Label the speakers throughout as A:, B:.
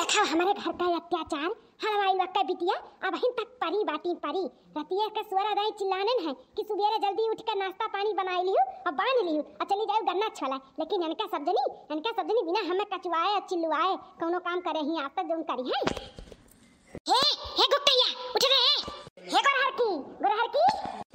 A: लखा हमारे घर का अत्याचार हमारी मक्का बिटिया अब हिन तक परी बाटी परी रतिया का स्वर अदाई चिल्लाने है कि सुबेरे जल्दी उठ कर नाश्ता पानी बनाई लियो और बांध लियो और चली जाओ गन्ना छला लेकिन इनका सब्जनी इनका सब्जनी बिना हमें कचवाए चिल्लुआए चिल्लवाए कोनो काम करे ही आप तक जोन करी है हे हे गुक्कैया उठ रे हे गोरहर की गोरहर की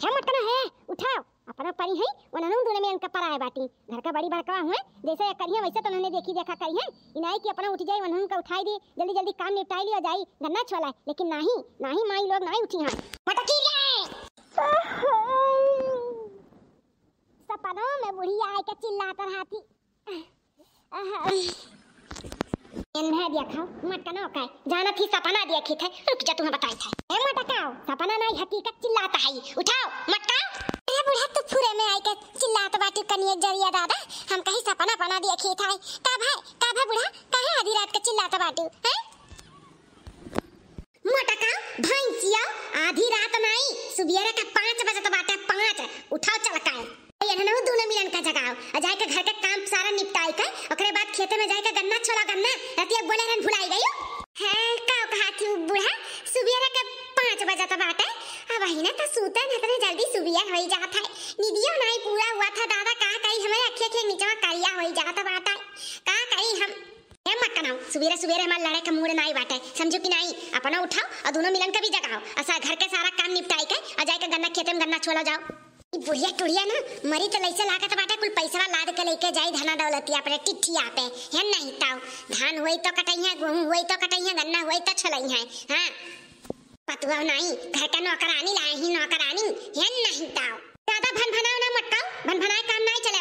A: हम उठना है उठाओ अपना परी है वननू दुने में इनका पराए बाटी घर का बड़ी बड़का हुए जैसे करिए वैसे तो उन्होंने देखी देखा करी है इनाई की अपना उठ जाए वननू का उठाई दी जल्दी जल्दी काम निपटा लिया जाए गन्ना छोला है लेकिन नहीं नहीं माई लोग नहीं उठी हां पटकी गए सपनों में बुढ़ी आए के चिल्लाता हाथी इन्हें देखा मटकना का जाना थी सपना देखी थे रुक जा तुम्हें बताई था ए मटकाओ सपना नहीं हकीकत चिल्लाता है उठाओ मटका में आई के चिल्लात बाटी कनिए जरिया दादा हम कहीं सपना बना दिए खेत है का है का है बुढ़ा कहे आधी रात के चिल्लात बाटी हैं मोटका भैंसिया आधी रात में आई सुबेरे का 5 बजे तो बाटे 5 उठाओ चल का ये ना दोनों मिलन का जगाओ आ जाए के घर करिया होई जात बात है का करी हम एम मत कनाओ सुबेरे सुबेरे हमार लड़े का मूड नाई बाटे समझो कि नहीं अपना उठाओ और दोनों मिलन के भी जगाओ असा घर के सारा काम निपटाई के आ जाए के गन्ना खेत में गन्ना छोला जाओ ई बुढ़िया टुड़िया ना मरी तो लैसे लागत बाटे कुल पैसा लाद के लेके जाई धना दौलतिया पर टिठिया पे हे नहीं ताऊ धान होई तो कटई है गेहूं होई तो कटई है गन्ना होई तो छलई है हां पतवा नहीं घर का नौकरानी लाए ही नौकरानी हे नहीं ताऊ दादा भन भनाओ ना मटकाओ भन भनाए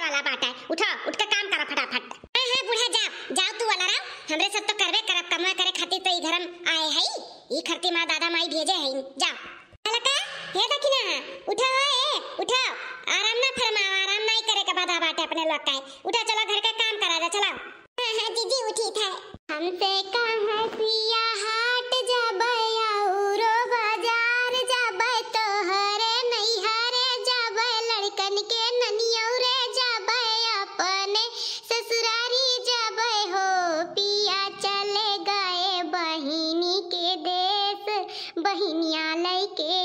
A: वाला बात है उठो उठ के काम करो फटाफट हां हां बूढ़ा जाओ जाओ तू वाला राव हमरे सब तो करबे करब कमा करे खातिर तो ई घरम आए है ई खरती मां दादा माई भेजे है जाओ लड़का ये देखी ना उठो ए उठो आराम ना फरमा आराम नहीं करे के बाधा बाटे अपने लोग का उठो चलो घर का काम करा दे चलो हां हां दीदी उठी था हमसे कहां पिया बहिनिया लैके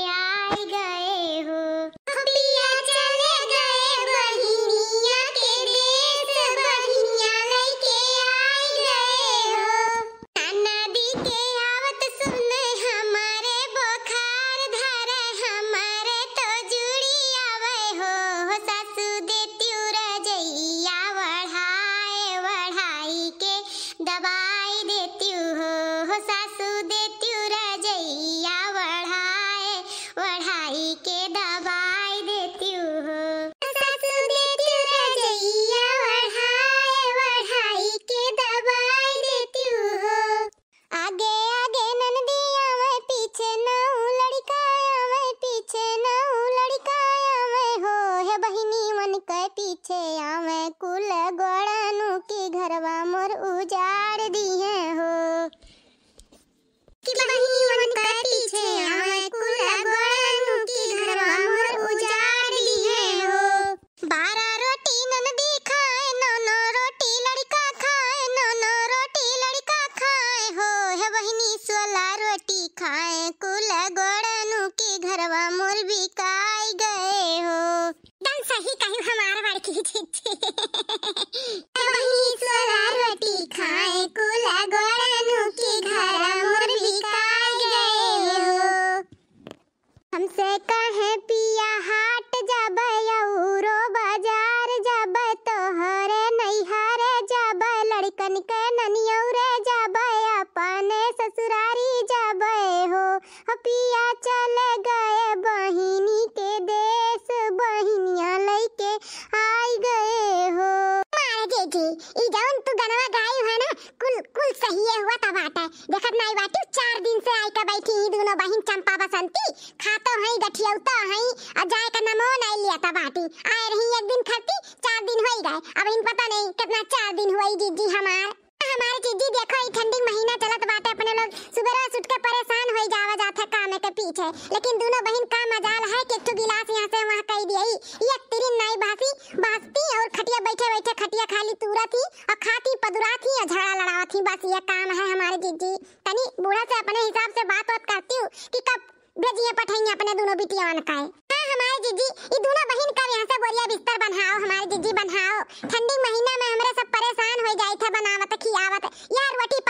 A: अब इन पता नहीं कितना चार दिन हुआ जीजी हमार हमारे जीजी देखो ये ठंडी महीना चलत बाटे अपने लोग सुबह रोज उठ के परेशान हो जावा जात है काम के पीछे लेकिन दोनों बहन का मजाल है कि तू गिलास यहां से वहां कह दियई ये तेरी नई भासी भासती और खटिया बैठे बैठे खटिया खाली तूरा थी और खाती पदुरा थी और झगड़ा लड़ावा थी बस ये काम है हमारे जीजी तनी बूढ़ा से अपने हिसाब से बात बात करती हूं कि कब भेजिए पठाइए अपने दोनों बिटियावन का है हमारे दोनों बहन का यहाँ से बिस्तर बनाओ हमारे बनाओ ठंडी महीना में हमरा सब परेशान हो जाए थे बनावत खियावत यार रोटी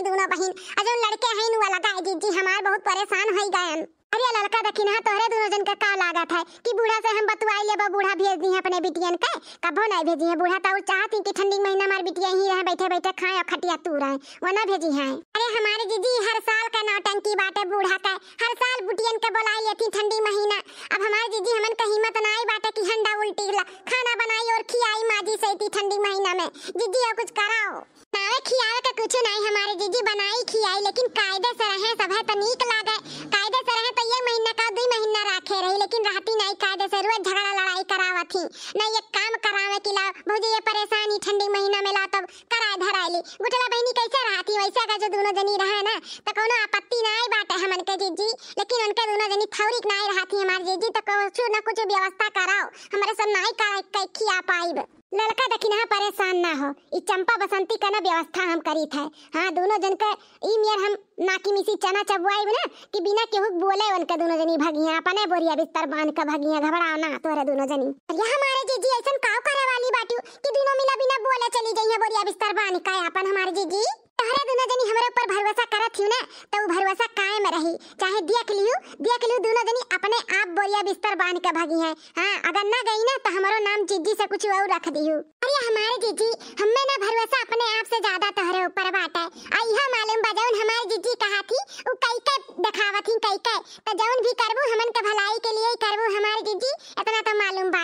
A: जी दोनों बहन आ जोन लड़के हईन उ लगा है जी हमार बहुत परेशान हई गए अरे लड़का देखिन हां तोहरे दोनों जन का का लागत है कि बूढ़ा से हम बतवाई ले बूढ़ा भेज दी अपने बिटियन के कबो नहीं भेजी है बूढ़ा ताऊ चाहती कि ठंडी महीना मार बिटिया ही रहे बैठे बैठे खाए और खटिया तू रहे वो ना भेजी है अरे हमारे जीजी हर साल का नौटंकी बाटे बूढ़ा का हर साल बुटियन के बुलाई लेती ठंडी महीना अब हमारे जीजी हमन का हिम्मत ना आई बाटे कि हंडा उल्टी खाना बनाई और खियाई माजी से ठंडी महीना में जीजी और कुछ कराओ नावे खियावे कुछ नहीं हमारे दीदी बनाई खियाई लेकिन कायदे से रहे सब है तो नीक लागे कायदे से रहे तो ये महीना का दो महीना रही लेकिन रहती नहीं कायदे से रोज झगड़ा लड़ाई करावा थी न एक काम करावे की ला भौजी ये परेशानी ठंडी महीना में ला तब करा धराली गुटला बहनी कैसे रहती वैसे का जो दोनों जनी रहे ना तो कोनो आपत्ति ना आई है हमन के जीजी लेकिन उनके दोनों जनी थौरिक ना रहती हमार जीजी तो कुछ ना कुछ व्यवस्था कराओ हमारे सब नहीं कराए कैखी आ पाईब लड़का देखिन दखिना परेशान ना हो ई चंपा बसंती का ना व्यवस्था हम करी थे हाँ दोनों जन के ई मियर हम नाकी मिसी चना चबुआई बना कि बिना केहू बोले उनके दोनों जनी भगिया अपने बोरिया बिस्तर बांध का भगिया घबराओ ना तोरे दोनों जनी अरे हमारे जीजी ऐसा काव करे वाली बाटू कि दोनों मिला बिना बोले चली जाइए बोरिया बिस्तर बांध का अपन हमारे जीजी तोहरा दोनों जनी हमारे ऊपर भरोसा करत थी ना तो वो भरोसा कायम रही चाहे दिया के लियो दिया के लियो दोनों जनी अपने आप बोरिया बिस्तर बांध के भागी हैं हां अगर ना गई ना तो हमारो नाम जीजी से कुछ और रख दियो अरे हमारे जीजी हमें ना भरोसा अपने आप से ज्यादा तोहरे ऊपर बात है आ यह मालूम बा जौन हमार जीजी कहा थी वो कई कई दिखावा थी कई कई तो जौन भी करबो हमन के भलाई के लिए ही करबो हमारे जीजी इतना तो मालूम बा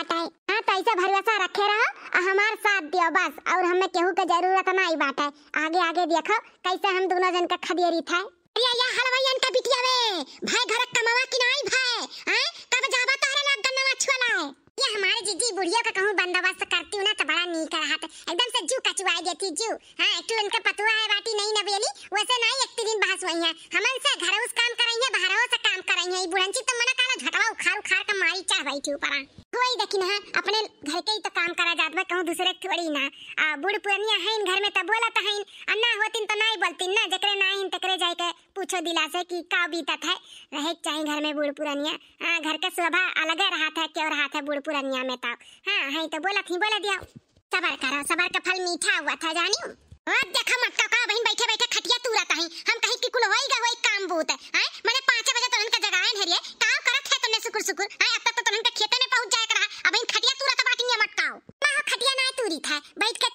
A: जाओ बस और हमें केहू के जरूरत ना आई बात है आगे आगे देखो कैसे हम दोनों जन का खदेरी था अरे या हलवाईन का बिटिया वे भाई घर कमावा कि नहीं भाई हैं कब जाबा तोरे लग गन्ना छुला है ये हमारे जीजी बुढ़ियों का कहूँ बंदोबस्त करती हूँ ना तो बड़ा नीक रहा था एकदम से जू कचुआई देती जू हाँ एक तो इनका पतुआ है बाटी नहीं नबेली वैसे नहीं एक दिन बहस हुई है हम से घर उस काम कर रही है बाहरों से काम कर रही है बुढ़ंची तो मना काला झटवा उखाड़ उखाड़ का मारी चाह भाई थी ऊपर कोई देखी ना अपने घर के ही तो काम करा जात बा कहूँ दूसरे थोड़ी ना आ बूढ़ पुरनिया है इन घर में तो बोला तो है अन्ना होती तो नहीं बोलती ना जकरे ना इन तकरे जाए पूछो दिला से की का बीतत है रहे चाहे घर में बूढ़ पुरनिया हाँ घर का शोभा अलग रहा था क्यों रहा था बूढ़ पुरनिया में हाँ, तो हाँ हाँ तो बोला थी बोला दिया सबर करो सबर का फल मीठा हुआ था जानी अब देखा मत तो का बहन बैठे बैठे खटिया तू रहता है हम कहीं कि कुल होएगा होए काम भूत है हैं मैंने 5 बजे तुरंत का जगाए है काम करत है तुमने सुकुर सुकुर हैं अब तक तो तुरंत खेत में पहुंच जाए करा अब इन खटिया तू रहता बाटी मत काओ ना खटिया ना तूरी था बैठ के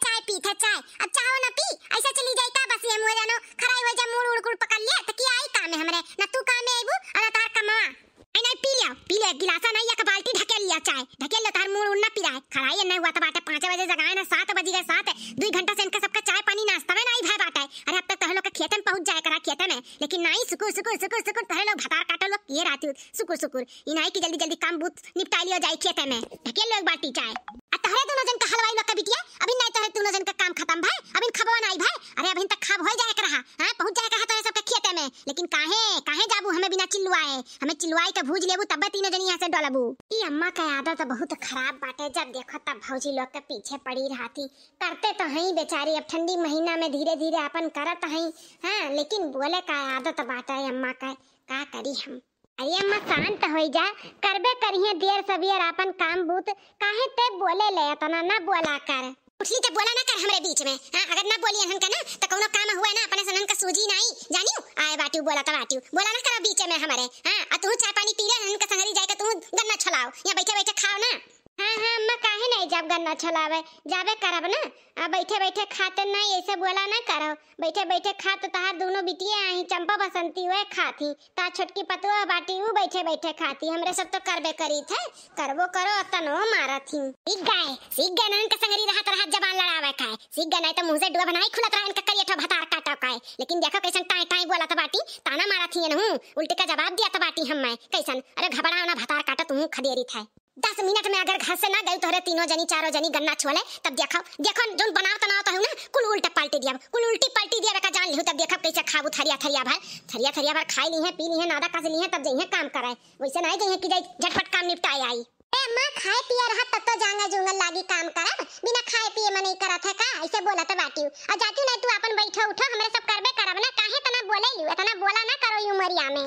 A: अरे अब तक तोहरे लोग का खेतन पहुंच जाए करा खेतन में लेकिन नाई सुकुर सुकुर सुकुर सुकुर तोहरे लोग भकार काटो लोग किए रहते सुकुर सुकुर इनाई की जल्दी जल्दी काम बूत निपटा लियो जाए खेतन में ढके लोग बाटी बार चाय आ तोहरे दोनों जन का हलवाई लोग का बिटिया अभी नहीं तोहरे दोनों जन का काम खत्म भाई अभी खबवा नहीं भाई अरे अभी तक खाब हो जाए करा हां पहुंच जाए कहा तोहरे सब का खेत में लेकिन काहे काहे जाबू हमें बिना चिल्लुआए हमें चिल्लुआई का तो भूज लेबू तब तीनों जन यहां से डोलबू ई अम्मा का आदत तो बहुत खराब बाटे जब देखो तब भौजी लोग के पीछे पड़ी रहती करते तो हई बेचारी अब ठंडी महीना में धीरे धीरे अपन करत है नहीं हाँ लेकिन बोले का आदत बाटा है अम्मा का का करी हम अरे अम्मा शांत हो जा करबे करिए देर सवियर अपन काम बूत काहे ते बोले ले तना ना बोला कर उठली ते बोला ना कर हमरे बीच में हाँ अगर ना बोली हन का ना तो कोनो काम हुआ ना अपने सनन का सूजी ना आई जानियो आए बाटू बोला तो बाटू बोला ना कर बीच में हमारे हाँ तू चाय पानी पी ले हन का संगरी जाए का तो तू गन्ना छलाओ यहां बैठे बैठे खाओ ना हाँ हाँ अम्मा काहे नहीं जब गन्ना चलावे जाबे करब ना आ बैठे बैठे खाते नहीं ऐसे बोला ना करो बैठे बैठे खात तहार तो दोनों बिटिए आही चंपा बसंती हुए खाती ता छोटकी पतुआ बाटी हु बैठे बैठे खाती हमरे सब तो करबे करी थे करबो करो तनो मारा थी सीख गए सीख गए नन के संगरी रहत रहत जबान लड़ावे खाए सीख गए नहीं तो मुंह से डुआ बनाई खुलत रहा इनका करिए ठो भतार काटा काए लेकिन देखो कैसन टाई टाई बोला था बाटी ताना मारा थी न हूं उल्टे का जवाब दिया था बाटी हम मैं कैसन अरे घबराओ ना भतार काटा तुम खदेरी थे दस मिनट में अगर घर से ना गई तोहरे तीनों जनी चारों जनी गन्ना छोले तब देखो देखो जो बनाव तनाव तो, तो ना कुल उल्टा पाल्टी दिया कुल उल्टी पाल्टी दिया रखा जान लियो तब देखो कैसे खाबू थरिया थरिया भर थरिया थरिया भर खाई ली है पी ली है नादा काज ली है तब जइहे काम कराए वैसे ना गई है कि जाई झटपट काम निपटाए आई ए अम्मा खाए पिए रहा तब तो जांगा जुंगल लागी काम करब बिना खाए पिए मन नहीं करत है का ऐसे बोला तो बाटी और जाती नहीं तू अपन बैठो उठो हमरे सब करबे करब ना काहे तना तो बोले लियो तना बोला ना करो यू मरिया में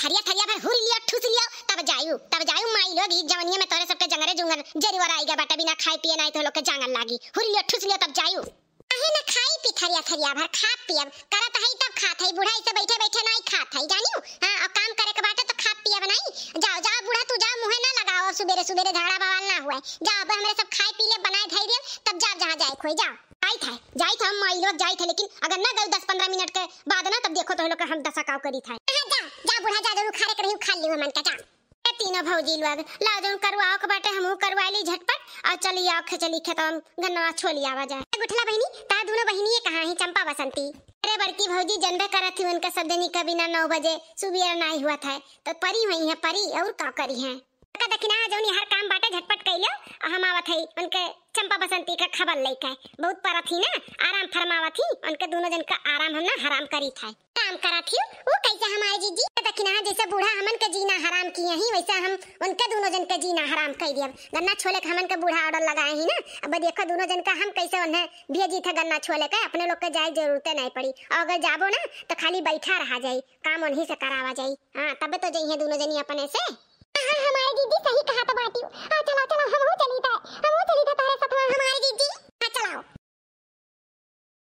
A: थरिया थरिया भर हुल लिया ठुस लिया तब जायु तब जायु माई लोगी जवनिया में तोरे सबके जंगरे जुंगन जरीवर आईगा बाटा बिना खाई पिए नहीं तो लोग के जंगल लागी हुल लिया ठुस लिया तब जायु अहे ना खाई पी थरिया थरिया भर खा पियब करत हई तब खात हई बूढ़ा से बैठे बैठे नहीं खात हई जानियो हां अब काम करे के बाटे तो खा पियब नाही जाओ जाओ बूढ़ा तू जा मुंह ना लगाओ सुबेरे सुबेरे झगड़ा बवाल ना हुए जाओ अब हमरे सब खाई पी ले बनाए धई दे तब जाओ जहां जाए खोई जाओ जाई था जाई था हम माई लोग जाई थे लेकिन अगर ना गई 10 15 मिनट के बाद ना तब देखो तो लोग हम दशा काव करी था हां जा जा बूढ़ा जा जरूर खारे करही खा ली मन का जा तीनों भौजी लोग ला जोन करवाओ के बाटे हम करवा ली झटपट और चली आओ खे चली हम गन्ना छोली आवा जाए गुठला बहनी ता दोनों बहनी कहां है चंपा बसंती अरे बड़की भौजी जनबे करत थी उनका सब दिन कभी ना 9 बजे सुबह नहीं हुआ था तो परी हुई है परी और का तो करी है का दखिना जोनी हर काम बाटे झटपट कइलो हम आवत हई उनके चंपा बसंती का खबर लेके का बहुत परा थी ना आराम फरमावा थी उनके दोनों जन का आराम हम ना हराम करी था काम करा थी वो कैसे हमारे जीजी दखिना जैसे बूढ़ा हमन के जीना हराम किए ही वैसे हम उनके दोनों जन के जीना हराम कर दिया गन्ना छोले के हमन के बूढ़ा ऑर्डर लगाए ही ना अब देखो दोनों जन का हम कैसे उन्हें भेजी थे गन्ना छोले के अपने लोग के जाए जरूरत नहीं पड़ी और अगर जाबो ना तो खाली बैठा रहा जाई काम उन्हीं से करावा हाँ, तो जाई हाँ तब तो जाइए दोनों जनी अपने से हां हमारी दीदी सही कहा था तो बाटी हां चलो चलो हम हो चली था हम हो चली था तारे साथ हमारी दीदी हां चलाओ